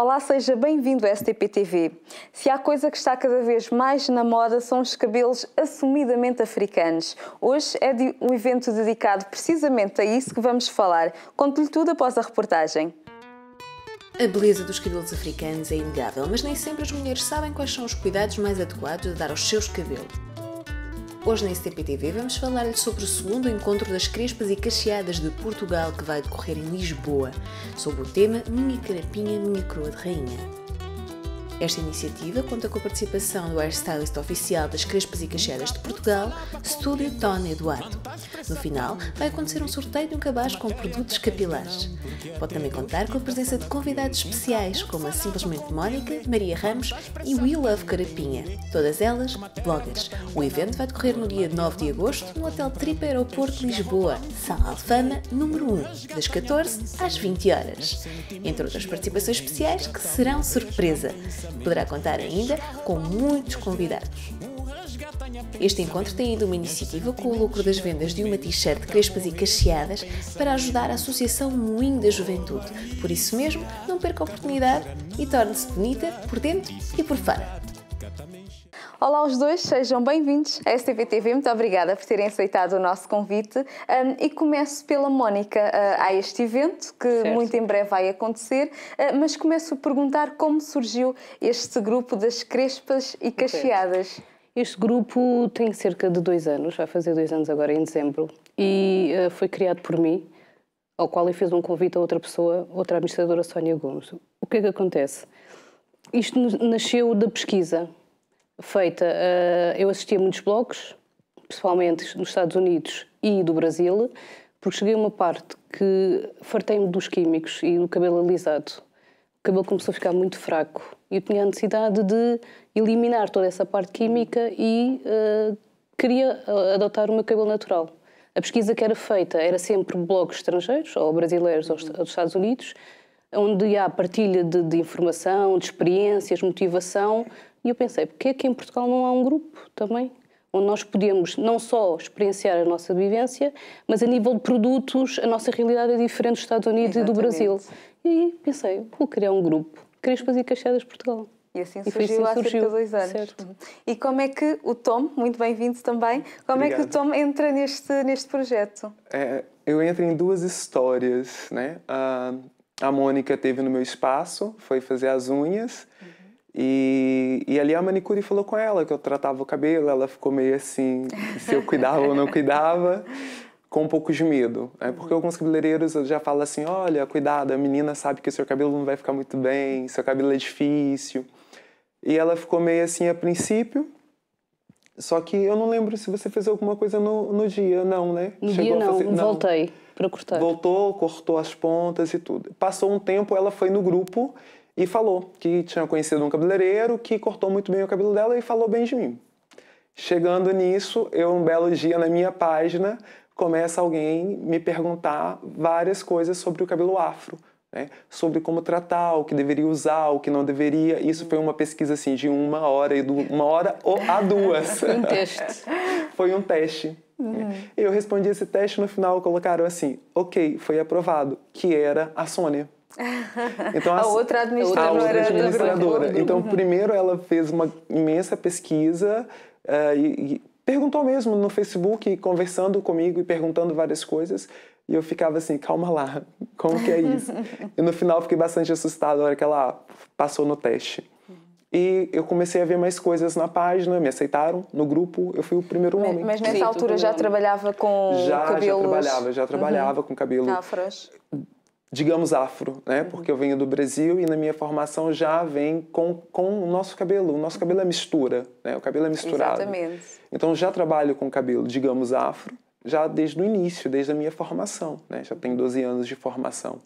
Olá, seja bem-vindo à STPTV. Se há coisa que está cada vez mais na moda são os cabelos assumidamente africanos. Hoje é de um evento dedicado precisamente a isso que vamos falar. Conto-lhe tudo após a reportagem. A beleza dos cabelos africanos é inegável, mas nem sempre as mulheres sabem quais são os cuidados mais adequados a dar aos seus cabelos. Hoje na STPTV vamos falar-lhe sobre o segundo encontro das Crespas e Cacheadas de Portugal que vai decorrer em Lisboa, sob o tema Minha Carapinha, Minha Coroa de Rainha. Esta iniciativa conta com a participação do hairstylist oficial das Crespas e Cacheras de Portugal, Estúdio Tony Eduardo. No final, vai acontecer um sorteio de um cabaz com produtos capilares. Pode também contar com a presença de convidados especiais, como a Simplesmente Mónica, Maria Ramos e We Love Carapinha, todas elas bloggers. O evento vai decorrer no dia 9 de agosto no Hotel Tripa Aeroporto Lisboa, Sala Alfama, número 1, das 14 às 20 horas. Entre outras participações especiais que serão surpresa poderá contar ainda com muitos convidados. Este encontro tem ainda uma iniciativa com o lucro das vendas de uma t-shirt crespas e cacheadas para ajudar a Associação Moinho da Juventude. Por isso mesmo, não perca a oportunidade e torne-se bonita por dentro e por fora. Olá aos dois, sejam bem-vindos à STVTV. Muito obrigada por terem aceitado o nosso convite. Um, e começo pela Mónica uh, a este evento, que certo. muito em breve vai acontecer, uh, mas começo a perguntar como surgiu este grupo das Crespas e Cacheadas. Este grupo tem cerca de dois anos, vai fazer dois anos agora em dezembro, e uh, foi criado por mim, ao qual eu fiz um convite a outra pessoa, outra administradora, Sónia Gomes. O que é que acontece? Isto nasceu da pesquisa feita. Uh, eu assisti a muitos blocos, principalmente nos Estados Unidos e do Brasil, porque cheguei a uma parte que fartei-me dos químicos e do cabelo alisado. O cabelo começou a ficar muito fraco e eu tinha a necessidade de eliminar toda essa parte química e uh, queria eh, adotar o meu cabelo natural. A pesquisa que era feita era sempre blocos estrangeiros, ou brasileiros, ou uhum. dos Estados Unidos, onde há partilha de, de informação, de experiências, motivação, e eu pensei, porque é que em Portugal não há um grupo também? Onde nós podemos não só experienciar a nossa vivência, mas a nível de produtos, a nossa realidade é diferente dos Estados Unidos Exatamente. e do Brasil. E pensei, vou criar um grupo, Crespas e Cachadas Portugal. E assim surgiu e assim há surgiu. cerca de dois anos. Certo. Uhum. E como é que o Tom, muito bem-vindo também, como Obrigado. é que o Tom entra neste, neste projeto? É, eu entro em duas histórias, né? A, a Mônica teve no meu espaço, foi fazer as unhas. Hum. E, e ali a manicure falou com ela que eu tratava o cabelo, ela ficou meio assim, se eu cuidava ou não cuidava, com um pouco de medo. Né? Uhum. Porque alguns cabeleireiros já falam assim, olha, cuidado, a menina sabe que seu cabelo não vai ficar muito bem, seu cabelo é difícil. E ela ficou meio assim a princípio, só que eu não lembro se você fez alguma coisa no, no dia, não, né? No Chegou dia não, fazer... não, voltei para cortar. Voltou, cortou as pontas e tudo. Passou um tempo, ela foi no grupo e falou que tinha conhecido um cabeleireiro que cortou muito bem o cabelo dela e falou bem de mim. Chegando nisso, eu um belo dia na minha página começa alguém me perguntar várias coisas sobre o cabelo afro, né? sobre como tratar, o que deveria usar, o que não deveria. Isso foi uma pesquisa assim de uma hora e uma hora ou a duas. foi um teste. foi um teste. Uhum. Eu respondi esse teste no final colocaram assim, ok, foi aprovado, que era a Sônia. Então, a, a outra administradora. A outra administradora. Do então, uhum. primeiro ela fez uma imensa pesquisa uh, e, e perguntou mesmo no Facebook, conversando comigo e perguntando várias coisas. E eu ficava assim, calma lá, como que é isso? e no final fiquei bastante assustado na hora que ela passou no teste. E eu comecei a ver mais coisas na página, me aceitaram no grupo, eu fui o primeiro homem. Mas nessa Sim, altura já trabalhava com já, cabelos... Já, já trabalhava, já trabalhava uhum. com cabelo... Afros digamos, afro, né? Uhum. Porque eu venho do Brasil e na minha formação já vem com, com o nosso cabelo. O nosso cabelo é mistura, né? O cabelo é misturado. Exatamente. Então já trabalho com cabelo, digamos, afro, já desde o início, desde a minha formação, né? Já tenho 12 anos de formação.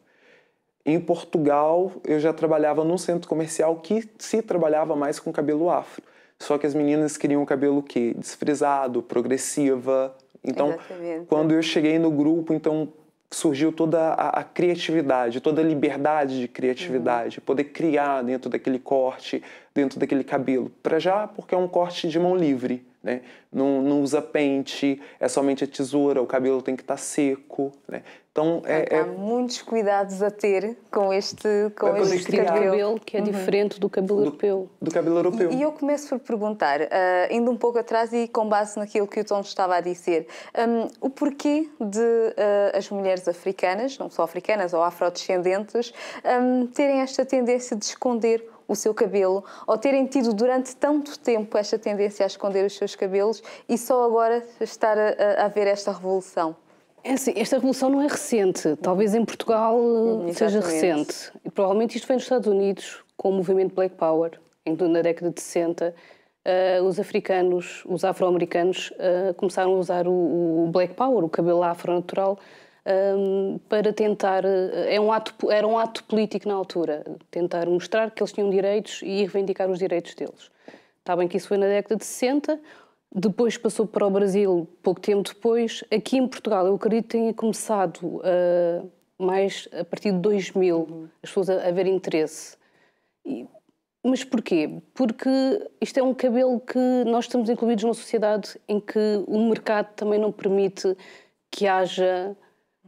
Em Portugal, eu já trabalhava num centro comercial que se trabalhava mais com cabelo afro. Só que as meninas queriam o cabelo o quê? Desfrisado, progressiva. Então, Exatamente. quando eu cheguei no grupo, então surgiu toda a, a criatividade, toda a liberdade de criatividade, uhum. poder criar dentro daquele corte, dentro daquele cabelo. Para já, porque é um corte de mão livre, né? Não, não, usa pente, é somente a tesoura, o cabelo tem que estar tá seco, né? Então, é, Há é muitos cuidados a ter com este, com é, este, cabelo. cabelo. que é uhum. diferente do cabelo do, europeu. Do cabelo europeu. E, e, eu começo por perguntar, uh, indo um pouco atrás e com base naquilo que o Tom estava a dizer, um, o porquê de uh, as mulheres africanas, não só africanas ou afrodescendentes, um, terem esta tendência de esconder o seu cabelo ou terem tido durante tanto tempo esta tendência a esconder os seus cabelos e só agora estar a, a ver esta revolução? É assim, esta revolução não é recente. Talvez em Portugal eh, uhum, Exatamente. seja recente. E provavelmente isto vem dos Estados Unidos com o movimento Black Power, em que na década de 60 uh, eh, os africanos, os afro-americanos, uh, começaram a usar o, o, Black Power, o cabelo afro-natural, um, para tentar. Eh, é um ato, era um ato político na altura, tentar mostrar que eles tinham direitos e reivindicar os direitos deles. Está bem que isso foi na década de 60, depois passou para o Brasil pouco tempo depois. Aqui em Portugal, eu acredito que tenha começado uh, mais a partir de 2000 uhum. as pessoas a ver interesse. E, mas porquê? Porque isto é um cabelo que nós estamos incluídos numa sociedade em que o mercado também não permite que haja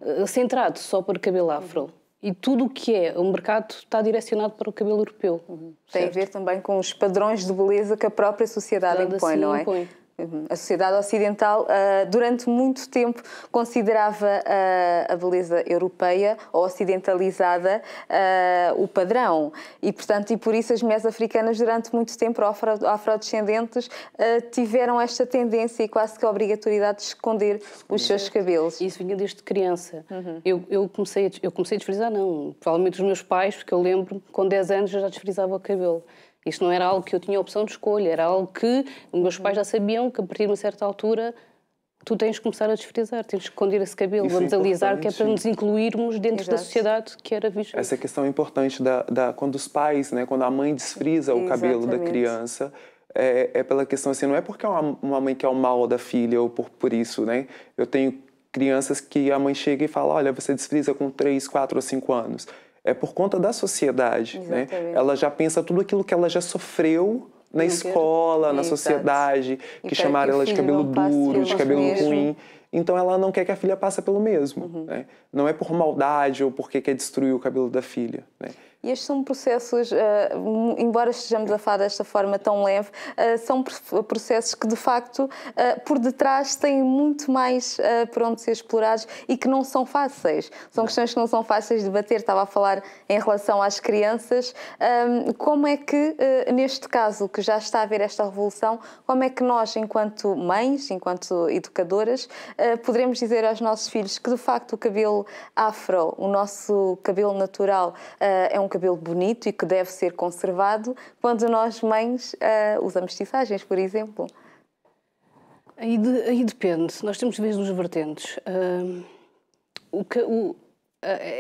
eh, centrado só para cabelo afro. Uhum. E tudo o que é o mercado está direcionado para o cabelo europeu. Uhum. Tem a ver também com os padrões de beleza que a própria sociedade impõe, assim, não é? Impõe. Uhum. a sociedade ocidental ah, durante muito tempo considerava ah, a beleza europeia ou ocidentalizada ah, o padrão e portanto e por isso as mulheres africanas durante muito tempo afro, afrodescendentes tiveram esta tendência e quase que a obrigatoriedade de esconder os seus cabelos. Isso vinha desde criança. Uhum. Eu, eu, comecei a, eu comecei a desfrizar não, provavelmente os meus pais porque eu lembro com 10 anos eu já desfrizava o cabelo. Isso não era algo que eu tinha opção de escolha, era algo que os meus pais já sabiam que a partir de uma certa altura tu tens de começar a desfrizar, tens de esconder esse cabelo, Isso vamos é alisar, que é para nos incluirmos dentro Exato. da sociedade que era vigente. Essa questão é importante da, da, quando os pais, né, quando a mãe desfrisa o cabelo da criança, é, é, pela questão assim, não é porque é uma, uma mãe quer é o mal da filha ou por, por isso, né? Eu tenho crianças que a mãe chega e fala, olha, você desfrisa com 3, 4 ou 5 anos é por conta da sociedade. Né? Ela já pensa tudo aquilo que ela já sofreu na escola, quero... na sociedade, e que então, chamaram que ela de cabelo duro, de cabelo mesmo. ruim. Então ela não quer que a filha passe pelo mesmo. Uhum. Né? Não é por maldade ou porque quer destruir o cabelo da filha. Né? E estes são processos, uh, embora estejamos a falar desta forma tão leve, uh, são processos que de facto uh, por detrás têm muito mais por onde ser explorados e que não são fáceis. São questões que não são fáceis de bater. Estava a falar em relação às crianças. Um, como é que, neste caso, que já está a haver esta revolução, como é que nós, enquanto mães, enquanto educadoras, poderemos dizer aos nossos filhos que de facto o cabelo afro, o nosso cabelo natural, é um cabelo bonito e que deve ser conservado, quando nós mães uh, usamos tissagens, por exemplo? Aí, de, aí depende. Nós temos vezes duas vertentes. Uh, o que, o, uh,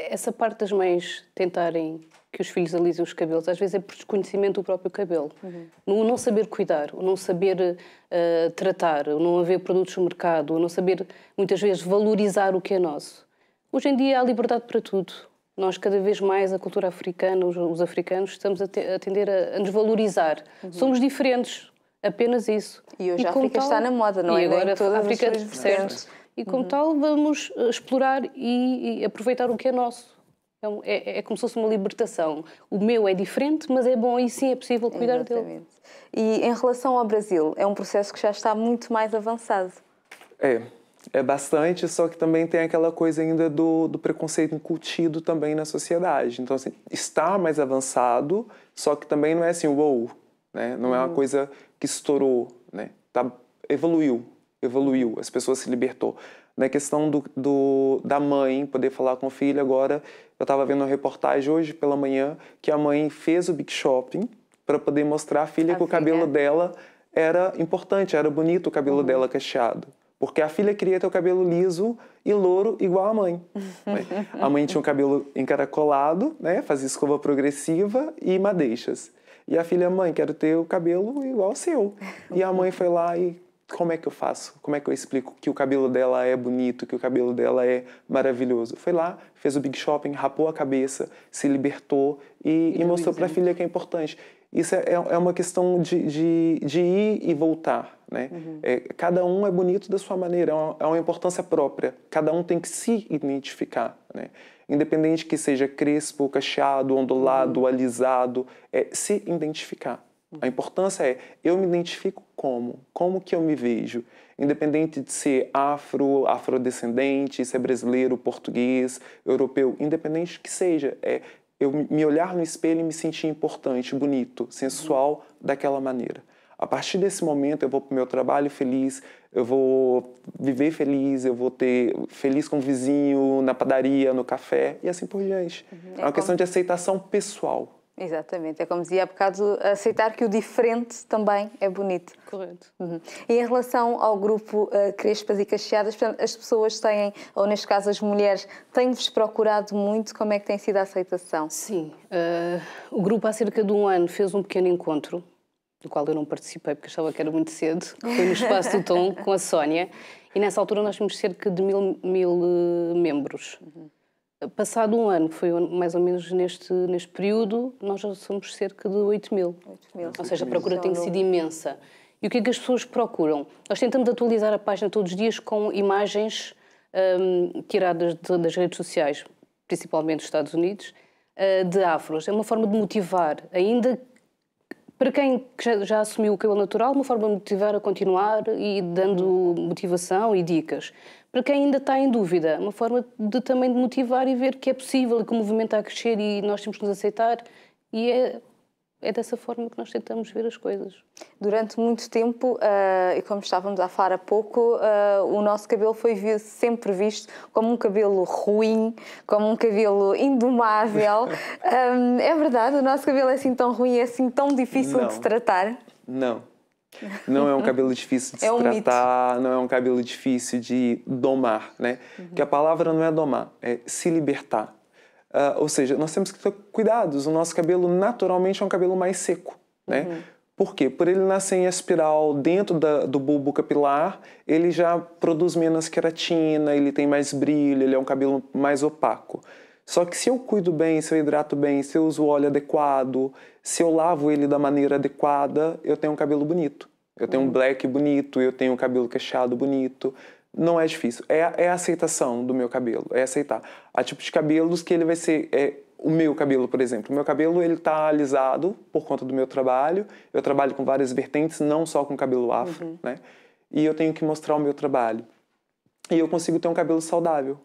essa parte das mães tentarem que os filhos alisem os cabelos, às vezes é por desconhecimento do próprio cabelo. Uhum. O não saber cuidar, o não saber uh, tratar, o não haver produtos no mercado, o não saber, muitas vezes, valorizar o que é nosso. Hoje em dia há liberdade para tudo nós cada vez mais a cultura africana, os, os africanos, estamos a, te, a tender a, a nos valorizar. Uhum. Somos diferentes, apenas isso. E hoje e a África tal, está na moda, não é? E agora a África, certo. E como uhum. tal, vamos eh, explorar e, e, aproveitar o que é nosso. É, é, é, como se fosse uma libertação. O meu é diferente, mas é bom e sim é possível cuidar Exatamente. dele. E em relação ao Brasil, é um processo que já está muito mais avançado. É, é bastante, só que também tem aquela coisa ainda do, do preconceito incutido também na sociedade. Então, assim, está mais avançado, só que também não é assim, wow, né? Não é uma uhum. coisa que estourou, né? Tá, evoluiu, evoluiu, as pessoas se libertou. Na questão do, do da mãe poder falar com o filho, agora eu estava vendo uma reportagem hoje pela manhã que a mãe fez o big shopping para poder mostrar à filha a que filha. o cabelo dela era importante, era bonito o cabelo uhum. dela cacheado. Porque a filha queria ter o cabelo liso e louro igual a mãe. a mãe tinha um cabelo encaracolado, né? Fazia escova progressiva e madeixas. E a filha, mãe, quero ter o cabelo igual ao seu. E a mãe foi lá e como é que eu faço? Como é que eu explico que o cabelo dela é bonito, que o cabelo dela é maravilhoso? Foi lá, fez o big shopping, rapou a cabeça, se libertou e, e, e mostrou para a filha que é importante. Isso é, é, é uma questão de, de, de ir e voltar. Né? Uhum. É, cada um é bonito da sua maneira, é uma, é uma, importância própria. Cada um tem que se identificar. Né? Independente que seja crespo, cacheado, ondulado, uhum. alisado, é se identificar. Uhum. A importância é eu me identifico como, como que eu me vejo. Independente de ser afro, afrodescendente, se é brasileiro, português, europeu, independente que seja, é, eu me olhar no espelho e me sentir importante, bonito, sensual daquela maneira. A partir desse momento eu vou para o meu trabalho feliz, eu vou viver feliz, eu vou ter feliz com o vizinho, na padaria, no café e assim por diante. Uhum. É uma é questão de aceitação pessoal. Exatamente, é como dizia há bocado, aceitar que o diferente também é bonito. Correto. Uhum. E em relação ao grupo uh, Crespas e Cacheadas, portanto, as pessoas têm, ou neste caso as mulheres, têm-vos procurado muito, como é que tem sido a aceitação? Sim, uh, o grupo há cerca de um ano fez um pequeno encontro, do qual eu não participei porque achava que era muito cedo, foi no Espaço do Tom, com a Sónia, e nessa altura nós tínhamos cerca de mil, mil uh, membros. Uhum. Passado um ano, foi mais ou menos neste, neste período, nós já somos cerca de 8 mil. 8 mil. Ou seja, a procura tem sido imensa. E o que é que as pessoas procuram? Nós tentamos atualizar a página todos os dias com imagens um, tiradas de, das redes sociais, principalmente dos Estados Unidos, uh, de afros. É uma forma de motivar, ainda para quem já, já assumiu o cabelo natural, uma forma de motivar a continuar e dando motivação e dicas para quem ainda está em dúvida, uma forma de também de motivar e ver que é possível e que o movimento está a crescer e nós temos que nos aceitar e é é dessa forma que nós tentamos ver as coisas. Durante muito tempo, uh, e como estávamos a falar há pouco, uh, o nosso cabelo foi vi sempre visto como um cabelo ruim, como um cabelo indomável. um, é verdade? O nosso cabelo é assim tão ruim, é assim tão difícil Não. de tratar? Não não é um cabelo difícil de é se um tratar, mito. não é um cabelo difícil de domar, né? Uhum. Que a palavra não é domar, é se libertar. Uh, ou seja, nós temos que ter cuidados. O nosso cabelo naturalmente é um cabelo mais seco, né? Uhum. Por quê? Por ele nascer em espiral dentro da, do bulbo capilar, ele já produz menos queratina, ele tem mais brilho, ele é um cabelo mais opaco. Só que se eu cuido bem, se eu hidrato bem, se eu uso óleo adequado, se eu lavo ele da maneira adequada, eu tenho um cabelo bonito. Eu tenho um uhum. black bonito, eu tenho um cabelo queixado bonito. Não é difícil. É, é a aceitação do meu cabelo, é aceitar. Há tipos de cabelos que ele vai ser. É, o meu cabelo, por exemplo. O meu cabelo ele está alisado por conta do meu trabalho. Eu trabalho com várias vertentes, não só com cabelo afro, uhum. né? E eu tenho que mostrar o meu trabalho. E eu consigo ter um cabelo saudável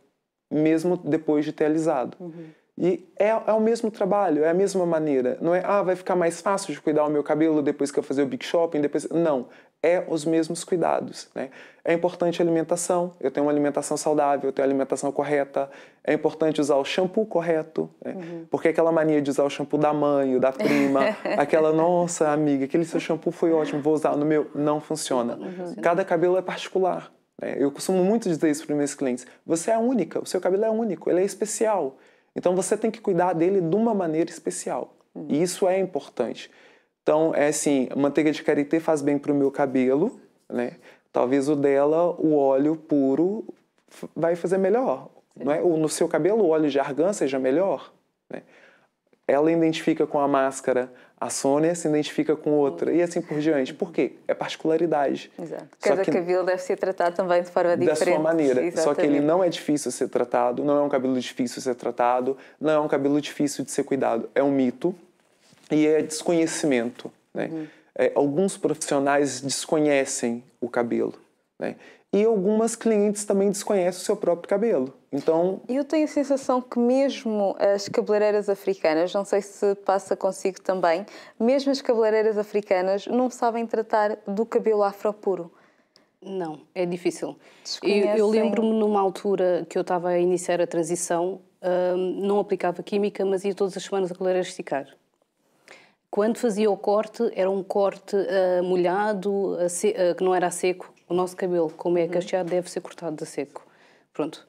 mesmo depois de ter alisado. Uhum. E é, é o mesmo trabalho, é a mesma maneira. Não é, ah, vai ficar mais fácil de cuidar o meu cabelo depois que eu fazer o big shopping, depois... Não, é os mesmos cuidados. Né? É importante a alimentação, eu tenho uma alimentação saudável, eu tenho a alimentação correta. É importante usar o shampoo correto, né? uhum. porque aquela mania de usar o shampoo da mãe, da prima, aquela, nossa amiga, aquele seu shampoo foi ótimo, vou usar no meu, não funciona. Uhum. Cada cabelo é particular. É, eu costumo muito dizer isso para meus clientes. Você é única, o seu cabelo é único, ele é especial. Então você tem que cuidar dele de uma maneira especial. Uhum. E isso é importante. Então, é assim, manteiga de karité faz bem para o meu cabelo, né? Talvez o dela, o óleo puro vai fazer melhor, não é? Ou no seu cabelo, o óleo de argan seja melhor, né? Ela identifica com a máscara a Sônia se identifica com outra e assim por diante. Por quê? É particularidade. Exato. Cada cabelo deve ser tratado também de forma diferente. Da sua maneira. Exatamente. Só que ele não é difícil de ser tratado, não é um cabelo difícil de ser tratado, não é um cabelo difícil de ser cuidado. É um mito e é desconhecimento. Né? Uhum. É, alguns profissionais desconhecem o cabelo. Né? E algumas clientes também desconhecem o seu próprio cabelo. Então... Eu tenho a sensação que mesmo as cabeleireiras africanas, não sei se passa consigo também, mesmo as cabeleireiras africanas não sabem tratar do cabelo afro puro. Não, é difícil. Eu, eu lembro-me numa altura que eu estava a iniciar a transição, hum, não aplicava química, mas ia todas as semanas a cabeleireira esticar. Quando fazia o corte, era um corte uh, molhado, a se, uh, que não era a seco. O nosso cabelo, como é uhum. cacheado, deve ser cortado a seco. Pronto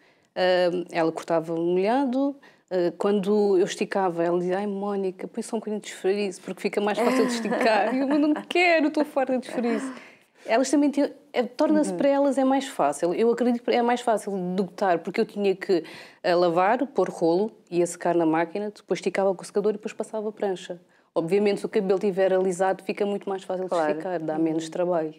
ela cortava molhado, ah, quando eu esticava, ela dizia: Ai, Mónica, põe só um bocadinho de esfarizo, porque fica mais fácil de esticar. e eu não quero, estou farta de esfarizo. Elas também tinham. É, Torna-se uhum. para elas é mais fácil. Eu acredito que é mais fácil de gotar, porque eu tinha que eh, lavar, pôr rolo, e secar na máquina, depois esticava com o secador e depois passava a prancha. Obviamente, se o cabelo estiver alisado, fica muito mais fácil claro. de esticar, dá menos uhum. trabalho.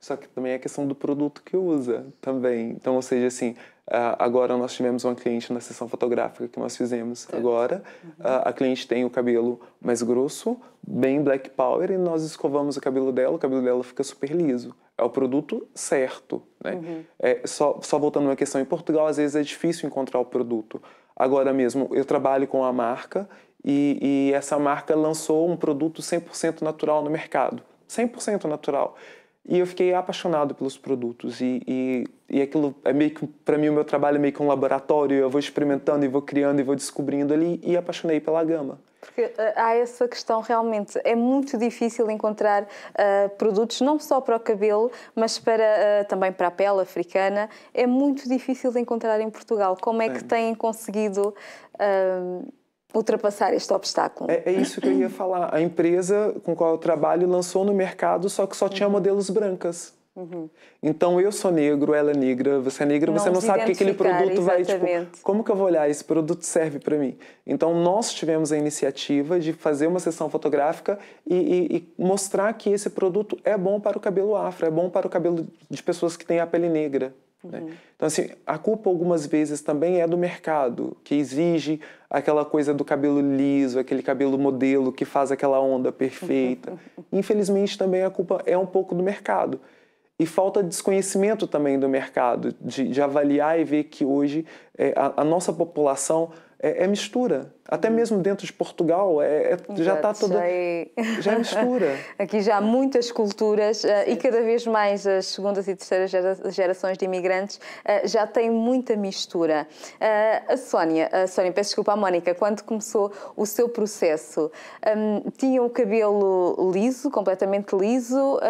Só que também é a questão do produto que usa também. Então, ou seja, assim, Uh, agora nós tivemos uma cliente na sessão fotográfica que nós fizemos certo. agora. Uhum. Uh, a cliente tem o cabelo mais grosso, bem black power, e nós escovamos o cabelo dela, o cabelo dela fica super liso. É o produto certo, né? Uhum. É, só, só voltando uma questão, em Portugal às vezes é difícil encontrar o produto. Agora mesmo, eu trabalho com a marca e, e essa marca lançou um produto 100% natural no mercado. 100% natural. E eu fiquei apaixonado pelos produtos e, e, e aquilo é meio que, para mim, o meu trabalho é meio que um laboratório. Eu vou experimentando e vou criando e vou descobrindo ali e apaixonei pela gama. Porque eh, há essa questão realmente. É muito difícil encontrar uh, produtos não só para o cabelo, mas para, uh, também para a pele africana. É muito difícil de encontrar em Portugal. Como é, é. que têm conseguido. Uh, ultrapassar este obstáculo. É, é, isso que eu ia falar. A empresa com qual eu trabalho lançou no mercado, só que só tinha uhum. modelos brancas. Uhum. Então eu sou negro, ela é negra, você é negra, você não sabe o que aquele produto exatamente. vai. Tipo, como que eu vou olhar? Esse produto serve para mim. Então nós tivemos a iniciativa de fazer uma sessão fotográfica e, e, e, mostrar que esse produto é bom para o cabelo afro, é bom para o cabelo de pessoas que têm a pele negra. Né? Uhum. Né? Então, assim, a culpa algumas vezes também é do mercado, que exige aquela coisa do cabelo liso, aquele cabelo modelo que faz aquela onda perfeita. Infelizmente, também a culpa é um pouco do mercado. E falta desconhecimento também do mercado, de, de avaliar e ver que hoje é, a, a nossa população é, é mistura. Até uhum. mesmo dentro de Portugal, é, é já está toda. Já é, é mistura. Aqui já há muitas culturas uh, e cada vez mais as segundas e terceiras gera, gerações de imigrantes uh, já têm muita mistura. Uh, a Sónia, a Sónia, peço desculpa à Mónica, quando começou o seu processo, um, tinha o cabelo liso, completamente liso,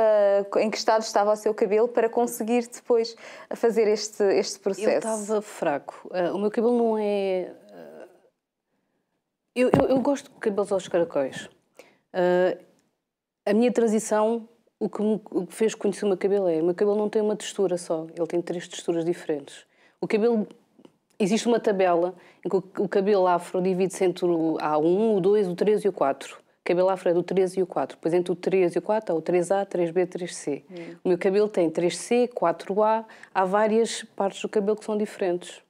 em que estado estava o seu cabelo para conseguir depois fazer este, este processo? Eu estava fraco. o meu cabelo não é eu, eu, eu gosto de cabelos aos caracóis. Uh, a minha transição, o que me fez conhecer o meu cabelo é: o meu cabelo não tem uma textura só, ele tem três texturas diferentes. O cabelo. Existe uma tabela em que o cabelo afro divide-se entre o A1, o 2, o 3 e o 4. O cabelo afro é do 3 e o 4. Depois entre o 3 e o 4 há o 3A, 3B, 3C. Hum. O meu cabelo tem 3C, 4A. Há várias partes do cabelo que são diferentes.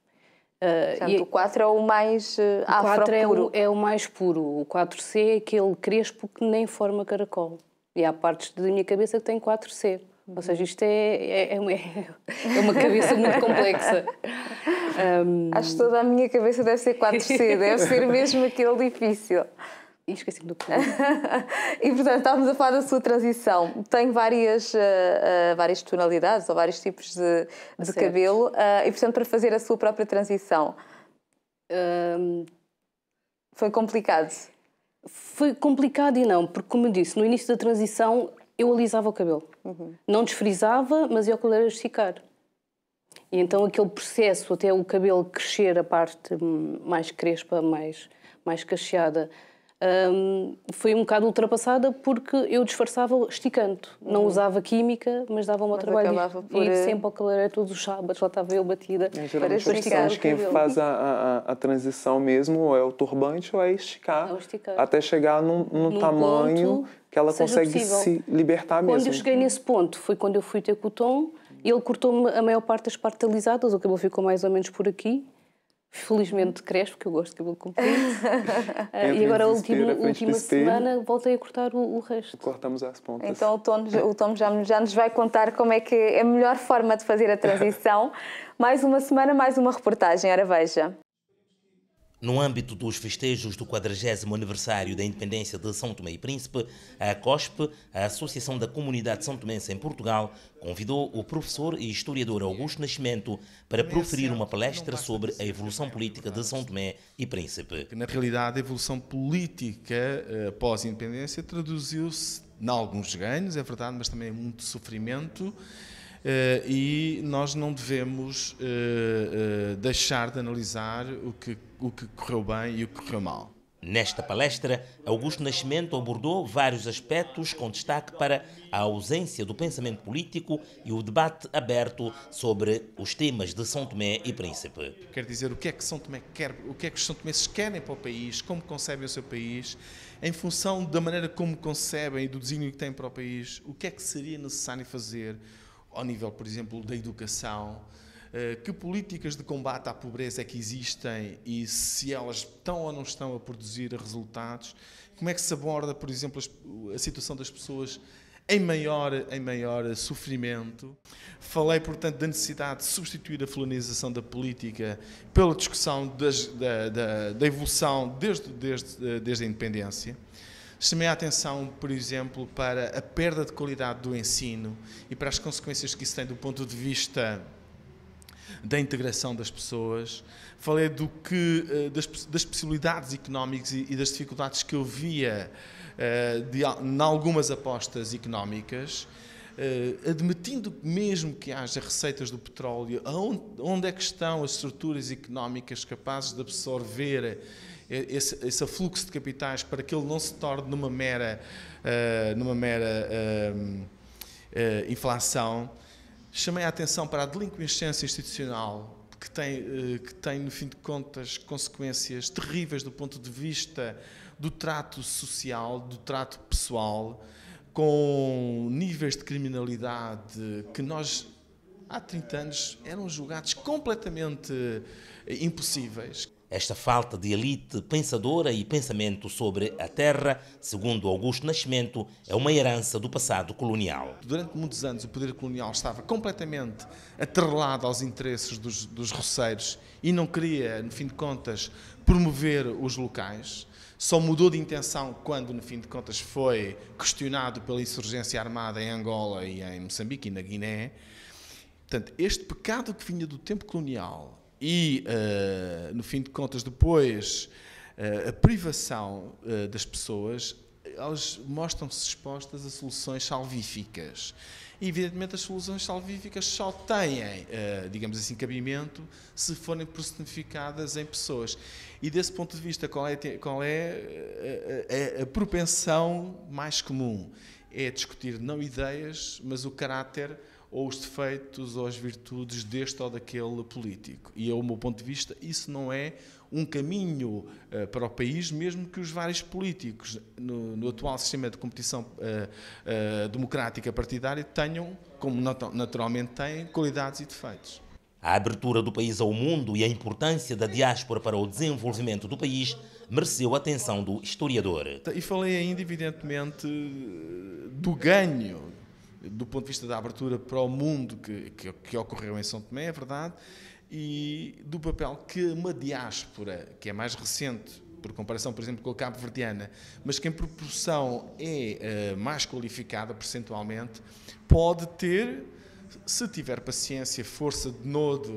Ah, Portanto, e, o 4 é o mais uh, o 4 é, é o, mais puro. O 4C é aquele crespo que nem forma caracol. E há partes da minha cabeça que têm 4C. Ou seja, isto é, é, é, é uma cabeça muito complexa. Um... Acho que toda a minha cabeça deve ser 4C, deve ser mesmo aquele difícil. E esqueci-me do que E portanto, estávamos a falar da sua transição. Tem várias, uh, uh, várias tonalidades ou vários tipos de, ah, de cabelo uh, e portanto, para fazer a sua própria transição. Um... Foi complicado? Foi complicado e não, porque, como eu disse, no início da transição eu alisava o cabelo. Uhum. Não desfrizava, mas eu colher esticar. E então aquele processo até o cabelo crescer, a parte hum, mais crespa, mais, mais cacheada, um, foi um bocado ultrapassada porque eu disfarçava esticando. Não uhum. usava química, mas dava-me ao trabalho por... ir eh, sempre ao cabeleireiro todos os sábados, lá estava eu batida. Em para quem faz a, a, a, transição mesmo é o turbante ou é esticar, é esticar. até chegar num, num, num tamanho que ela consegue possível. se libertar mesmo. Quando eu cheguei nesse ponto foi quando eu fui ter com o Tom ele cortou-me a maior parte das partalizadas, o cabelo ficou mais ou menos por aqui, Felizmente cresce, porque eu gosto de cabelo comprido. uh, e agora, a última, última semana, voltei a cortar o, o, resto. Cortamos as pontas. Então, o Tom, o Tom já, já nos vai contar como é que é a melhor forma de fazer a transição. mais uma semana, mais uma reportagem. Ora, veja. No âmbito dos festejos do 40 aniversário da independência de São Tomé e Príncipe, a COSP, a Associação da Comunidade São Tomense em Portugal, convidou o professor e historiador Augusto Nascimento para é proferir uma palestra sobre a evolução é política de São Tomé e Príncipe. Na realidade, a evolução política após eh, a independência traduziu-se em alguns ganhos, é verdade, mas também é muito sofrimento. Eh, e nós não devemos eh, deixar de analisar o que o que correu bem e o que correu mal. Nesta palestra, Augusto Nascimento abordou vários aspectos com destaque para a ausência do pensamento político e o debate aberto sobre os temas de São Tomé e Príncipe. Quer dizer, o que é que São Tomé quer, o que é que os São Tomenses querem para o país, como concebem o seu país, em função da maneira como concebem e do desígnio que têm para o país, o que é que seria necessário fazer ao nível, por exemplo, da educação, eh, que políticas de combate à pobreza é que existem e se elas estão ou não estão a produzir resultados? Como é que se aborda, por exemplo, a situação das pessoas em maior, em maior sofrimento? Falei, portanto, da necessidade de substituir a fulanização da política pela discussão das, da, da, da, evolução desde, desde, eh, desde a independência. Chamei a atenção, por exemplo, para a perda de qualidade do ensino e para as consequências que isso tem do ponto de vista da integração das pessoas, falei do que, eh, das, das possibilidades económicas e, e das dificuldades que eu via eh, em algumas apostas económicas. Eh, admitindo mesmo que haja receitas do petróleo, onde, onde é que estão as estruturas económicas capazes de absorver esse, esse fluxo de capitais para que ele não se torne numa mera, numa mera ehm, inflação? Chamei a atenção para a delinquência institucional, que tem, eh, que tem, no fim de contas, consequências terríveis do ponto de vista do trato social, do trato pessoal, com níveis de criminalidade que nós, há 30 anos, eram julgados completamente eh, impossíveis. Esta falta de elite pensadora e pensamento sobre a terra, segundo Augusto Nascimento, é uma herança do passado colonial. Durante muitos anos, o poder colonial estava completamente atrelado aos interesses dos, dos roceiros e não queria, no fim de contas, promover os locais. Só mudou de intenção quando, no fim de contas, foi questionado pela insurgência armada em Angola e em Moçambique e na Guiné. Portanto, este pecado que vinha do tempo colonial e, uh, no fim de contas, depois uh, a privação uh, das pessoas, elas mostram-se expostas a soluções salvíficas. E, evidentemente, as soluções salvíficas só têm, digamos assim, cabimento se forem personificadas em pessoas. E, desse ponto de vista, qual é, qual é a, a, a propensão mais comum? É discutir não ideias, mas o caráter ou os defeitos ou as virtudes deste ou daquele político. E, ao meu ponto de vista, isso não é um caminho uh, para o país, mesmo que os vários políticos, no, no atual sistema de competição uh, uh, democrática partidária, tenham, como naturalmente têm, qualidades e defeitos. A abertura do país ao mundo e a importância da diáspora para o desenvolvimento do país mereceu a atenção do historiador. E falei ainda, evidentemente, do ganho do ponto de vista da abertura para o mundo que, que, que ocorreu em São Tomé, é verdade, e do papel que uma diáspora, que é mais recente, por comparação, por exemplo, com a cabo-verdiana, mas que em proporção é uh, mais qualificada percentualmente, pode ter, se tiver paciência, força de nodo,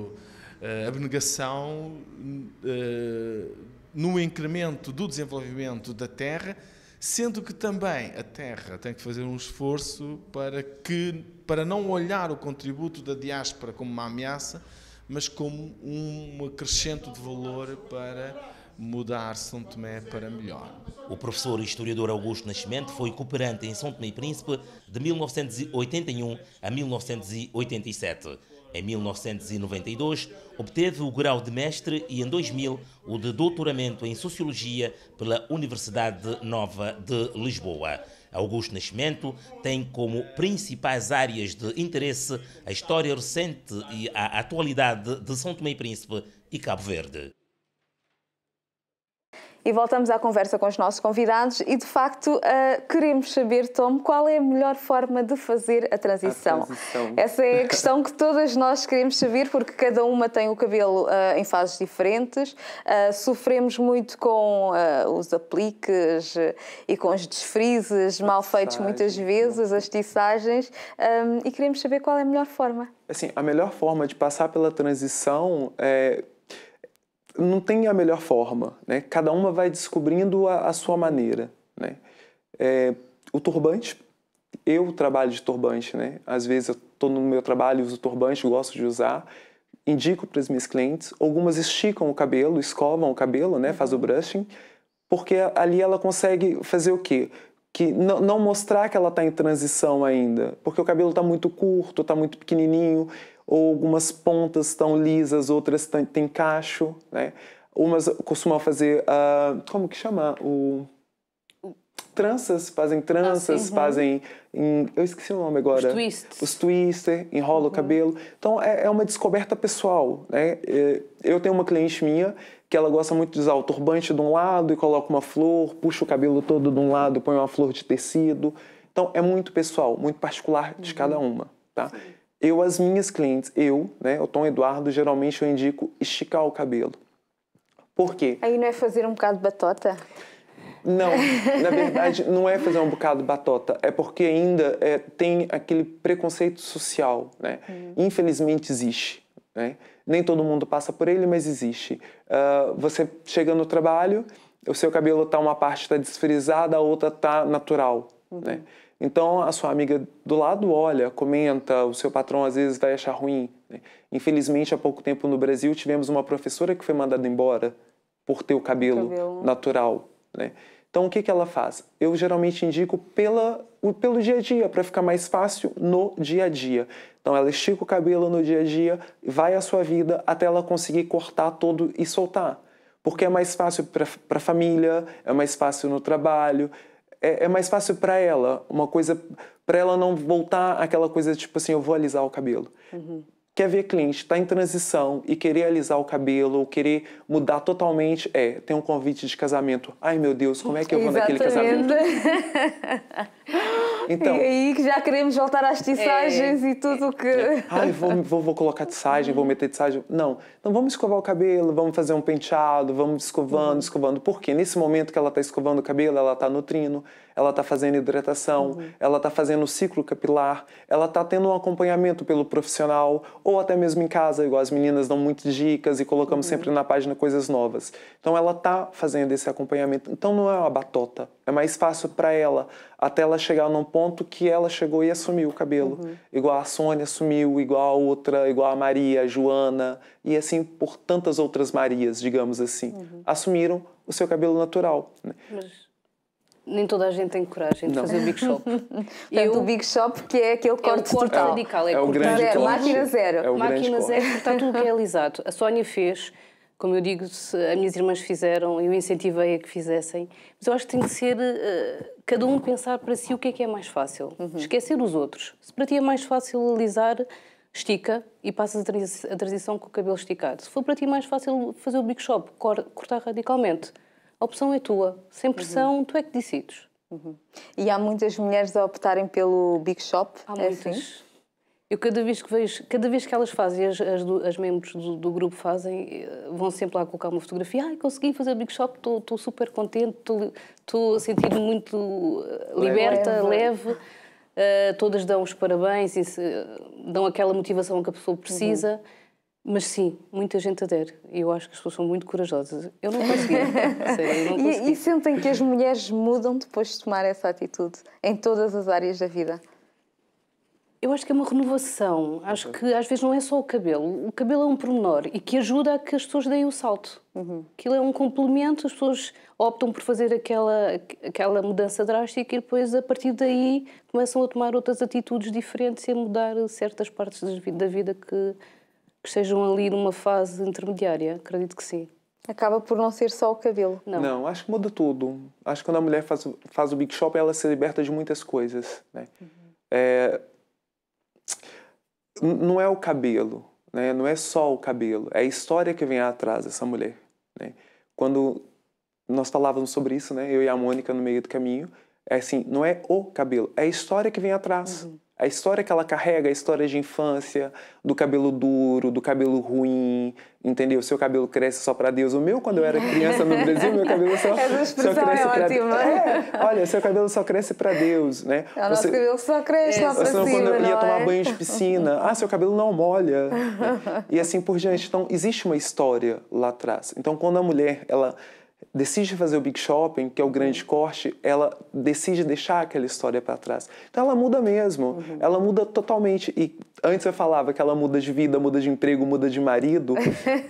uh, abnegação, uh, no incremento do desenvolvimento da terra, sendo que também a Terra tem que fazer um esforço para, que, para não olhar o contributo da diáspora como uma ameaça, mas como um acrescento de valor para mudar São Tomé para melhor. O professor e historiador Augusto Nascimento foi cooperante em São Tomé e Príncipe de 1981 a 1987. Em 1992, obteve o grau de mestre e, em 2000, o de doutoramento em Sociologia pela Universidade Nova de Lisboa. Augusto Nascimento tem como principais áreas de interesse a história recente e a atualidade de São Tomé e Príncipe e Cabo Verde e voltamos à conversa com os nossos convidados e de facto uh, queremos saber, Tom, qual é a melhor forma de fazer a transição. a transição. Essa é a questão que todas nós queremos saber porque cada uma tem o cabelo uh, em fases diferentes, uh, sofremos muito com os apliques e com os desfrizes mal feitos muitas vezes, as tiçagens um, e queremos saber qual é a melhor forma. Assim, a melhor forma de passar pela transição é não tem a melhor forma, né? Cada uma vai descobrindo a, a sua maneira, né? É, o turbante, eu trabalho de turbante, né? Às vezes eu estou no meu trabalho, uso turbante, gosto de usar, indico para as minhas clientes. Algumas esticam o cabelo, escovam o cabelo, né? Faz o uhum. brushing, porque ali ela consegue fazer o quê? que não, não mostrar que ela está em transição ainda, porque o cabelo está muito curto, está muito pequenininho ou algumas pontas estão lisas, outras têm cacho, né? Umas costumam fazer, uh, como que chama? O... Tranças, fazem tranças, ah, sim, fazem. Uhum. Em, eu esqueci o nome agora. Os twists. Os twister, enrola uhum. o cabelo. Então é, é, uma descoberta pessoal, né? É, eu tenho uma cliente minha que ela gosta muito de usar o turbante de um lado e coloca uma flor, puxa o cabelo todo de um lado, põe uma flor de tecido. Então é muito pessoal, muito particular de uhum. cada uma, tá? Sim. Eu, as minhas clientes, eu, né, o Tom Eduardo, geralmente eu indico esticar o cabelo. Por quê? Aí não é fazer um bocado de batota? Não, na verdade não é fazer um bocado de batota, é porque ainda é, tem aquele preconceito social, né? Hum. Infelizmente existe, né? Nem todo mundo passa por ele, mas existe. Uh, você chega no trabalho, o seu cabelo tá uma parte está desfrisada, a outra tá natural, né? uhum. né? Então a sua amiga do lado olha, comenta, o seu patrão às vezes vai achar ruim. Né? Infelizmente, há pouco tempo no Brasil tivemos uma professora que foi mandada embora por ter o cabelo, cabelo. natural. Né? Então o que, que ela faz? Eu geralmente indico pela, pelo dia a dia, para ficar mais fácil no dia a dia. Então ela estica o cabelo no dia a dia, vai a sua vida até ela conseguir cortar todo e soltar. Porque é mais fácil para a família, é mais fácil no trabalho, é, é mais fácil para ela, uma coisa para ela não voltar aquela coisa tipo assim, eu vou alisar o cabelo. Uhum. Quer ver cliente está em transição e querer alisar o cabelo ou querer mudar totalmente, é, tem um convite de casamento. Ai meu Deus, como é que eu vou Exatamente. naquele casamento? Então, e aí que já queremos voltar às tiçagens é, e tudo o que. É. Ai, vou, vou, vou colocar tiçagem, vou meter tiçagem. Não, não vamos escovar o cabelo, vamos fazer um penteado, vamos escovando, uhum. escovando. Porque nesse momento que ela está escovando o cabelo, ela está nutrindo, ela está fazendo hidratação, uhum. ela está fazendo o ciclo capilar, ela está tendo um acompanhamento pelo profissional ou até mesmo em casa, igual as meninas dão muitas dicas e colocamos uhum. sempre na página coisas novas. Então ela está fazendo esse acompanhamento. Então não é uma batota, é mais fácil para ela até ela chegar num ponto que ela chegou e assumiu o cabelo. Uhum. Igual a Sônia assumiu, igual a outra, igual a Maria, a Joana, e assim por tantas outras Marias, digamos assim, uhum. assumiram o seu cabelo natural. Né? Mas nem toda a gente tem coragem de não. fazer o Big Shop. E o Big Shop que é aquele é corte, é corte radical, é, é o grande zero, corte. máquina zero. É o máquina zero, está tudo é realizado. A Sônia fez, como eu digo, as minhas irmãs fizeram, eu incentivei a que fizessem, mas eu acho que tem que ser uh, cada um pensar para si o que é que é mais fácil. Uhum. Esquecer os outros. Se para ti é mais fácil alisar, estica e passas a transição com o cabelo esticado. Se for para ti mais fácil fazer o big shop, cortar radicalmente. A opção é tua. Sem uhum. pressão, uhum. tu é que decides. Uhum. E há muitas mulheres a optarem pelo big shop? Há é muitas. Assim? Eu cada vez que vejo, cada vez que elas fazem, as, as, as membros do, do, grupo fazem, eh, vão sempre lá colocar uma fotografia. Ai, consegui fazer o Big Shop, estou super contente, estou a sentir-me muito eh, liberta, leve. leve. Uh, todas dão os parabéns e se, dão aquela motivação que a pessoa precisa. Uhum. Mas sim, muita gente adere. Eu acho que as pessoas são muito corajosas. Eu não consegui. Sei, eu não consegui. E, e sentem que as mulheres mudam depois de tomar essa atitude em todas as áreas da vida? Eu acho que é uma renovação. Acho que às vezes não é só o cabelo. O cabelo é um pormenor e que ajuda a que as pessoas deem o salto. Uhum. Aquilo é um complemento, as pessoas optam por fazer aquela, aquela mudança drástica e depois, a partir daí, começam a tomar outras atitudes diferentes e a mudar certas partes da vida que, que estejam ali numa fase intermediária. Acredito que sim. Acaba por não ser só o cabelo. Não, não acho que muda tudo. Acho que quando a mulher faz, faz o Big Shop, ela se liberta de muitas coisas. Né? Uhum. É, não é o cabelo, né? não é só o cabelo, é a história que vem atrás dessa mulher. Né? Quando nós falávamos sobre isso, né? eu e a Mônica no meio do caminho, é assim, não é o cabelo, é a história que vem atrás. Uhum. A história que ela carrega, a história de infância, do cabelo duro, do cabelo ruim, entendeu? Seu cabelo cresce só para Deus. O meu, quando eu era criança no Brasil, meu cabelo só, só é cresce é para Deus. É, olha, seu cabelo só cresce para Deus, né? É, o nosso cabelo só cresce lá para Quando eu ia tomar é? banho de piscina, ah, seu cabelo não molha. Né? e assim por diante. Então, existe uma história lá atrás. Então, quando a mulher, ela decide fazer o big shopping, que é o grande uhum. corte, ela decide deixar aquela história para trás. Então ela muda mesmo, uhum. ela muda totalmente. E antes eu falava que ela muda de vida, muda de emprego, muda de marido,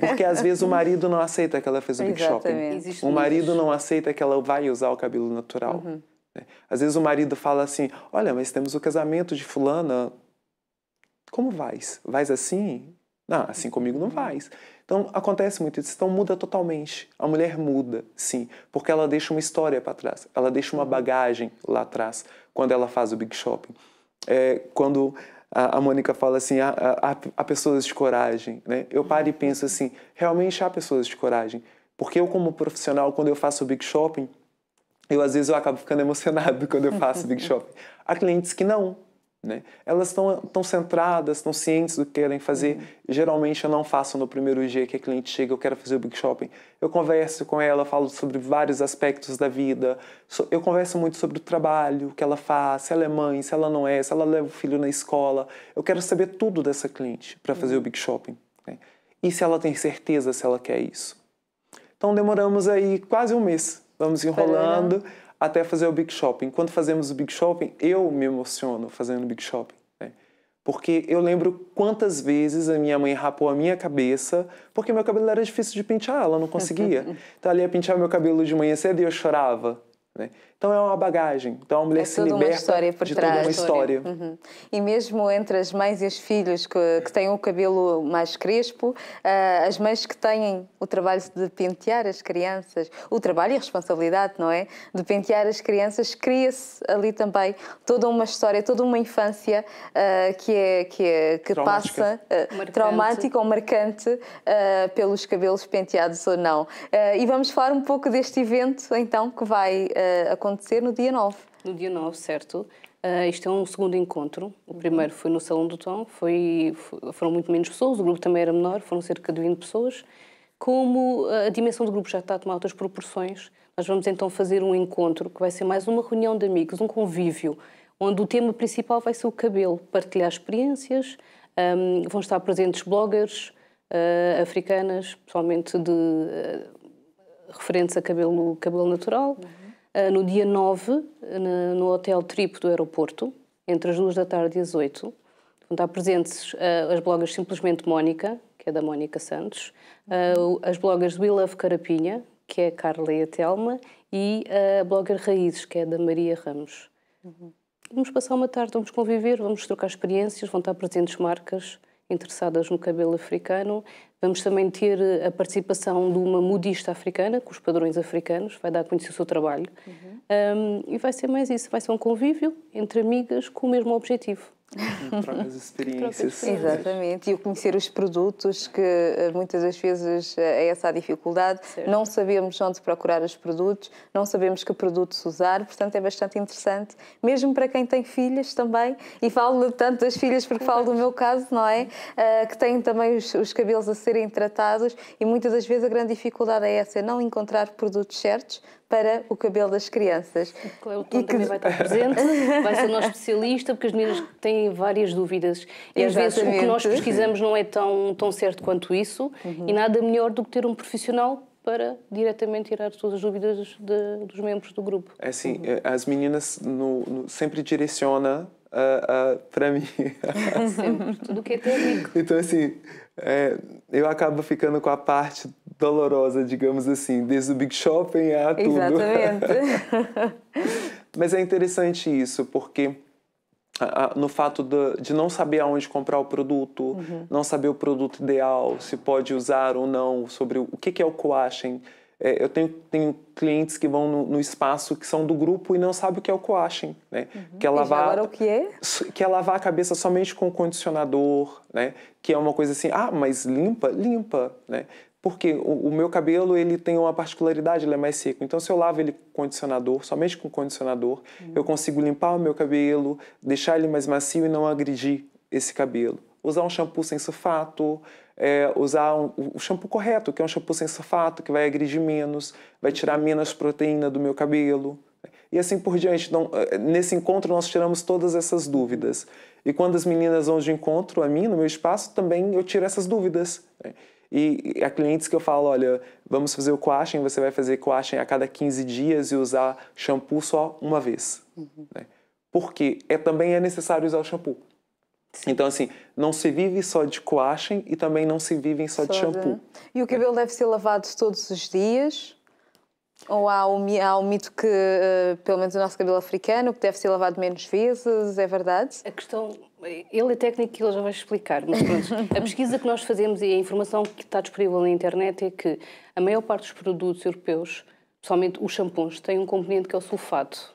porque às vezes o marido não aceita que ela fez o big Exatamente. shopping. Existe o marido não aceita que ela vai usar o cabelo natural. Uhum. Né? Às vezes o marido fala assim: Olha, mas temos o casamento de Fulana. Como vais? Vais assim? Não, assim comigo não uhum. vais. Então acontece muito isso. Então muda totalmente. A mulher muda, sim, porque ela deixa uma história para trás, ela deixa uma uhum. bagagem lá atrás quando ela faz o big shopping. É, quando a, a Mônica fala assim, há, ah, ah, há, há, pessoas de coragem, né? Eu paro e penso uhum. assim, realmente há pessoas de coragem, porque eu como profissional quando eu faço o big shopping eu às vezes eu acabo ficando emocionado quando eu faço o big shopping. Há clientes que não, né? Elas estão centradas, estão cientes do que querem fazer. Uhum. Geralmente eu não faço no primeiro dia que a cliente chega, eu quero fazer o Big Shopping. Eu converso com ela, falo sobre vários aspectos da vida. Eu converso muito sobre o trabalho que ela faz, se ela é mãe, se ela não é, se ela leva o filho na escola. Eu quero saber tudo dessa cliente para fazer uhum. o Big Shopping. Né? E se ela tem certeza se ela quer isso. Então demoramos aí quase um mês. Vamos né? enrolando. Esperando até fazer o Big Shopping. Quando fazemos o Big Shopping, eu me emociono fazendo o Big Shopping. Né? Porque eu lembro quantas vezes a minha mãe rapou a minha cabeça, porque meu cabelo era difícil de pentear, ela não conseguia. Então ela ia pentear meu cabelo de manhã cedo e eu chorava. Né? Então é uma bagagem. Então é a é mulher é se liberta de trás. toda uma história. Uhum. E mesmo entre as mães e os filhos que, que têm o cabelo mais crespo, uh, as mães que têm o trabalho de pentear as crianças, o trabalho e a responsabilidade, não é? De pentear as crianças, cria-se ali também toda uma história, toda uma infância uh, que é que, é, que passa uh, traumática ou marcante pelos cabelos penteados ou não. e vamos falar um pouco deste evento então que vai acontecer acontecer no dia 9. No dia 9, certo. Uh, isto é um segundo encontro. O primeiro foi no Salão do Tom, foi, foi, foram muito menos pessoas, o grupo também era menor, foram cerca de 20 pessoas. Como ah, a dimensão do grupo já está a tomar outras proporções, nós vamos então fazer um encontro que vai ser mais uma reunião de amigos, um convívio, onde o tema principal vai ser o cabelo, partilhar experiências, um, vão estar presentes bloggers uh, africanas, principalmente de uh, referentes a cabelo, cabelo natural. Uhum. Ah, no dia 9, ah, no Hotel Tripo do aeroporto, entre as duas da tarde e as oito. estar presentes ah, as blogas Simplesmente Mónica, que é da Mónica Santos, as blogas We Love Carapinha, que é a Carla e a Telma, e a blogger Raízes, que é da Maria Ramos. Uhum. Vamos passar uma tarde, vamos conviver, vamos trocar experiências, vão estar presentes marcas, interessadas no cabelo africano. Vamos também ter eh, a participação de uma modista africana, com os padrões africanos, vai dar a conhecer o seu trabalho. Uhum. Um, e vai ser mais isso, vai ser um convívio entre amigas com o mesmo objetivo troca as experiências. Exatamente, e o conhecer os produtos, que eh, muitas das vezes eh, é essa a dificuldade. Certo. Não sabemos onde procurar os produtos, não sabemos que produtos usar, portanto é bastante interessante, mesmo para quem tem filhas também, e falo tanto das filhas porque falo do meu caso, não é? Uh, que têm também os, os, cabelos a serem tratados e muitas das vezes a grande dificuldade é essa, é não encontrar produtos certos para o cabelo das crianças. O Cleuton que... também vai estar presente, vai ser o nosso especialista, porque as meninas têm várias dúvidas. E às vezes o que nós pesquisamos não é tão, tão certo quanto isso, uhum. e nada melhor do que ter um profissional para diretamente tirar todas as dúvidas de, dos membros do grupo. É assim, uhum. Eh, as meninas no, no, sempre direciona uh, para mim. Sempre, tudo que é ter Então, assim, é, eu acabo ficando com a parte dolorosa, digamos assim, desde o Big Shopping a tudo. Exatamente. Mas é interessante isso, porque no fato de, não saber aonde comprar o produto, uhum. não saber o produto ideal, se pode usar ou não, sobre o, que é o coaching, é, eu tenho, tenho, clientes que vão no, no, espaço que são do grupo e não sabem o que é o coaching, né? Uhum. Que é lavar, agora o que é? Que é lavar a cabeça somente com condicionador, né? Que é uma coisa assim, ah, mas limpa? Limpa, né? Porque o, o meu cabelo, ele tem uma particularidade, ele é mais seco. Então, se eu lavo ele com condicionador, somente com condicionador, uhum. eu consigo limpar o meu cabelo, deixar ele mais macio e não agredir esse cabelo. Usar um shampoo sem sulfato, é, usar um, o shampoo correto, que é um shampoo sem sulfato, que vai agredir menos, vai tirar menos proteína do meu cabelo. Né? E assim por diante. Então, é, nesse encontro, nós tiramos todas essas dúvidas. E quando as meninas vão de encontro a mim, no meu espaço, também eu tiro essas dúvidas. Né? E há clientes que eu falo, olha, vamos fazer o coaching, você vai fazer coaching a cada 15 dias e usar shampoo só uma vez. Uhum. Né? Porque é, também é necessário usar o shampoo. Então, assim, não se vive só de coagem e também não se vive só, só de shampoo. De... E o cabelo deve ser lavado todos os dias? Ou há o, há mito que, eh, pelo menos o nosso cabelo africano, que deve ser lavado menos vezes, é verdade? A questão, ele é técnico que ele já vai explicar, mas pronto, a pesquisa que nós fazemos e a informação que está disponível na internet é que a maior parte dos produtos europeus, principalmente os shampoos, tem um componente que é o sulfato.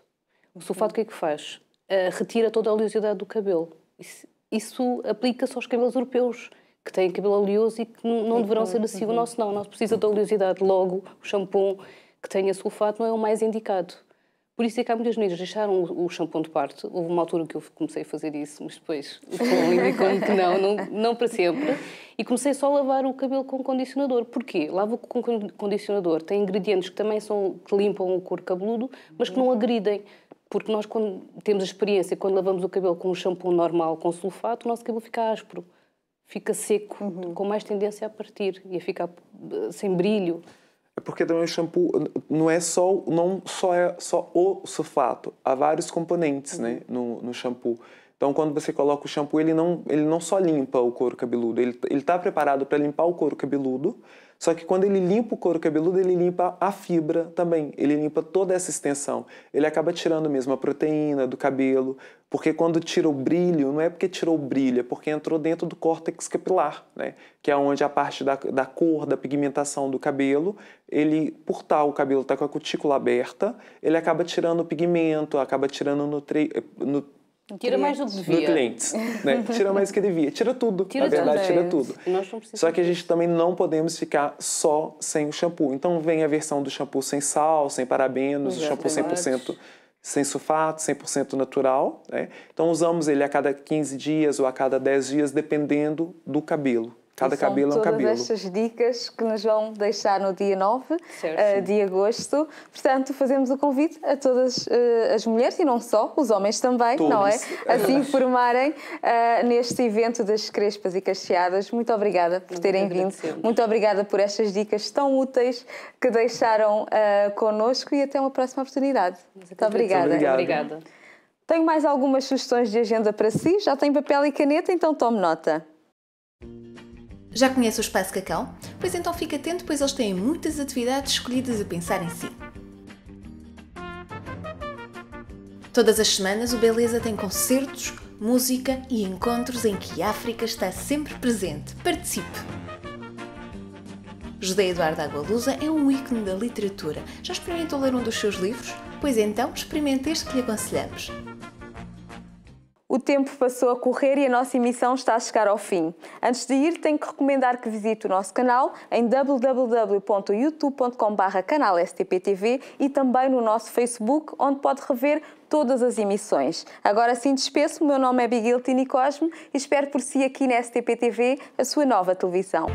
O sulfato o que é que faz? Uh, retira toda a oleosidade do cabelo. Isso, isso aplica-se aos cabelos europeus, que têm cabelo oleoso e que não, uhum. deverão ser assim o nosso, não. O nosso precisa da oleosidade. Logo, o shampoo que tenha sulfato não é o mais indicado. Por isso é que há muitas mulheres deixaram o, o shampoo de parte. Houve uma altura que eu comecei a fazer isso, mas depois indicou-me que não, não, não para sempre. E comecei só a lavar o cabelo com condicionador. Porquê? Lavo com condicionador. Tem ingredientes que também são, que limpam o couro cabeludo, mas que não uhum. agridem. Porque nós, quando temos a experiência, quando lavamos o cabelo com um shampoo normal, com sulfato, o nosso cabelo fica áspero, fica seco, uhum. com mais tendência a partir e a ficar eh, sem brilho. É porque também o shampoo não é só, não só, é só o sulfato, há vários componentes né, uhum. né, no, no shampoo. Então, quando você coloca o shampoo, ele não, ele não só limpa o couro cabeludo, ele está preparado para limpar o couro cabeludo, só que quando ele limpa o couro cabeludo, ele limpa a fibra também, ele limpa toda essa extensão. Ele acaba tirando mesmo a proteína do cabelo, porque quando tira o brilho, não é porque tirou o brilho, é porque entrou dentro do córtex capilar, né? que é onde a parte da, da cor, da pigmentação do cabelo, ele, por tal o cabelo está com a cutícula aberta, ele acaba tirando o pigmento, acaba tirando nutri, nutri eh, Tira mais do que devia. Do cliente, né? Tira mais do que devia. Tira tudo. Tira na verdade, também. tira tudo. Só que a gente também não podemos ficar só sem o shampoo. Então vem a versão do shampoo sem sal, sem parabenos, o shampoo 100% sem sulfato, 100% natural. Né? Então usamos ele a cada 15 dias ou a cada 10 dias, dependendo do cabelo. Cada são cabelo é um todas cabelo. todas estas dicas que nos vão deixar no dia 9 certo. Eh, de agosto. Portanto, fazemos o convite a todas eh, as mulheres e não só, os homens também, todos. não é? A se informarem uh, neste evento das crespas e cacheadas. Muito obrigada por terem vindo. Muito obrigada por estas dicas tão úteis que deixaram uh, connosco e até uma próxima oportunidade. Muito obrigada. Muito obrigada. Tenho mais algumas sugestões de agenda para si. Já tem papel e caneta, então tome nota. Já conhece o Espaço Cacau? Pois então fique atento, pois eles têm muitas atividades escolhidas a pensar em si. Todas as semanas o Beleza tem concertos, música e encontros em que a África está sempre presente. Participe! José Eduardo Agualusa é um ícone da literatura. Já experimentou ler um dos seus livros? Pois então, experimente este que lhe aconselhamos. O tempo passou a correr e a nossa emissão está a chegar ao fim. Antes de ir, tenho que recomendar que visite o nosso canal em www.youtube.com.br e também no nosso Facebook, onde pode rever todas as emissões. Agora sim despeço, meu nome é Bigil Tini Cosme e espero por si aqui na STPTV, a sua nova televisão.